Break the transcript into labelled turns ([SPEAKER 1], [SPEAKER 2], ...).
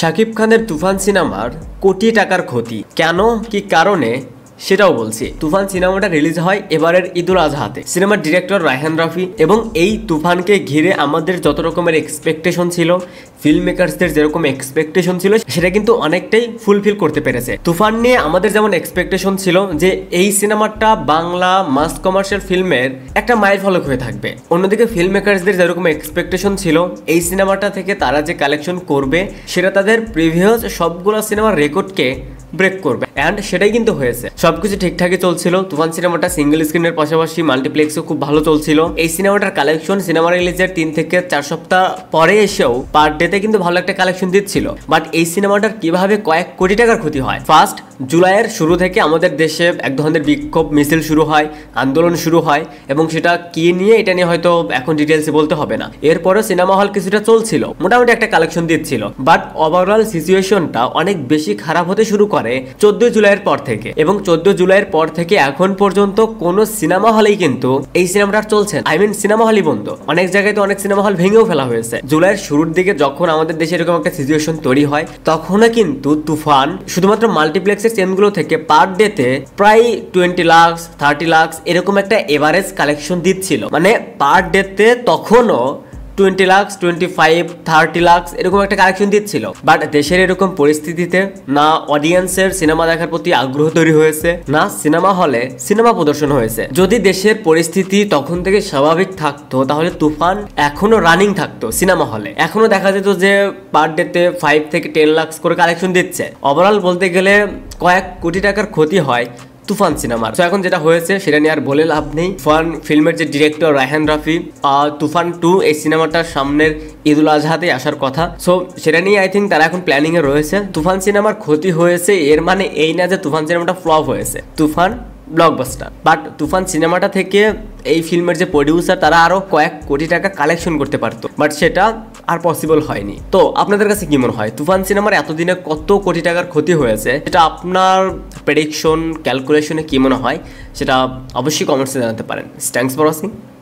[SPEAKER 1] শাকিব খানের তুফান সিনেমার কোটি টাকার ক্ষতি কেন কি কারণে সেটাও বলছি তুফান সিনেমাটা রিলিজ হয় এবারের ঈদুল আজহাতে সিনেমার ডিরেক্টর রায়হান রাফি এবং এই তুফানকে ঘিরে আমাদের যত রকমের এক্সপেকটেশন ছিল ফিল্ম মেকার্সদের যেরকম এক্সপেকটেশন ছিল সেটা কিন্তু অনেকটাই ফুলফিল করতে পেরেছে তুফান নিয়ে আমাদের যেমন এক্সপেকটেশন ছিল যে এই সিনেমাটা বাংলা মাস কমার্শিয়াল ফিল্মের একটা মাইল ফলক হয়ে থাকবে অন্যদিকে ফিল্ম মেকার্সদের যেরকম এক্সপেকটেশন ছিল এই সিনেমাটা থেকে তারা যে কালেকশন করবে সেটা তাদের প্রিভিয়াস সবগুলো সিনেমার রেকর্ডকে ব্রেক করবে অ্যান্ড সেটাই কিন্তু হয়েছে সবকিছু ঠিকঠাকই চলছিল তুফান সিনেমাটা সিঙ্গেল স্ক্রিনের পাশাপাশি মাল্টিপ্লেক্সও খুব ভালো চলছিল এই সিনেমাটার কালেকশন সিনেমা রিলিজের তিন থেকে চার সপ্তাহ পরে এসেও পার ডেতে কিন্তু ভালো একটা কালেকশন দিচ্ছিল বাট এই সিনেমাটার কিভাবে কয়েক কোটি টাকার ক্ষতি হয় ফার্স্ট জুলাইয়ের শুরু থেকে আমাদের দেশে এক ধরনের বিক্ষোভ মিছিল শুরু হয় আন্দোলন শুরু হয় এবং সেটা কি নিয়ে এটা নিয়ে হয়তো এখন ডিটেলসে বলতে হবে না এরপরও সিনেমা হল কিছুটা চলছিল মোটামুটি একটা কালেকশন দিচ্ছিল বাট ওভারঅল সিচুয়েশনটা অনেক বেশি খারাপ হতে শুরু করে করে চোদ্দ জুলাইয়ের পর থেকে এবং চোদ্দ জুলাইয়ের পর থেকে এখন পর্যন্ত কোনো সিনেমা হলেই কিন্তু এই সিনেমাটা চলছে আই মিন সিনেমা হলই বন্ধ অনেক জায়গায় তো অনেক সিনেমা হল ভেঙেও ফেলা হয়েছে জুলাইয়ের শুরুর দিকে যখন আমাদের দেশে এরকম একটা সিচুয়েশন তৈরি হয় তখনও কিন্তু তুফান শুধুমাত্র মাল্টিপ্লেক্সের সেনগুলো থেকে পার ডেতে প্রায় টোয়েন্টি লাখ থার্টি লাখ এরকম একটা এভারেজ কালেকশন দিচ্ছিল মানে পার ডেতে তখনও twenty lakhs twenty five thirty lakhs এরকম একটা কালেকশন দিচ্ছিল বাট দেশের এরকম পরিস্থিতিতে না অডিয়েন্সের সিনেমা দেখার প্রতি আগ্রহ তৈরি হয়েছে না সিনেমা হলে সিনেমা প্রদর্শন হয়েছে যদি দেশের পরিস্থিতি তখন থেকে স্বাভাবিক থাকতো তাহলে তুফান এখনো রানিং থাকতো সিনেমা হলে এখনো দেখা যেত যে পার ডেতে ফাইভ থেকে টেন লাক্স করে কালেকশন দিচ্ছে ওভারঅল বলতে গেলে কয়েক কোটি টাকার ক্ষতি হয় তুফান সিনেমার তো এখন যেটা হয়েছে সেটা নিয়ে আর বলে লাভ নেই তুফান ফিল্মের যে ডিরেক্টর রায়হান রাফি তুফান টু এই সিনেমাটার সামনের ঈদুল আজহাতে আসার কথা সো সেটা নিয়ে আই থিঙ্ক তারা এখন প্ল্যানিংয়ে রয়েছে তুফান সিনেমার ক্ষতি হয়েছে এর মানে এই না যে তুফান সিনেমাটা ফ্লপ হয়েছে তুফান ব্লকবাস্টার বাট তুফান সিনেমাটা থেকে এই ফিল্মের যে প্রডিউসার তারা আরও কয়েক কোটি টাকা কালেকশন করতে পারতো বাট সেটা আর পসিবল হয়নি তো আপনাদের কাছে কি মনে হয় তুফান সিনেমার এতদিনে কত কোটি টাকার ক্ষতি হয়েছে সেটা আপনার প্রেডিকশন ক্যালকুলেশনে কি মনে হয় সেটা অবশ্যই কমেন্টসে জানাতে পারেন থ্যাংকস ফর ওয়াচিং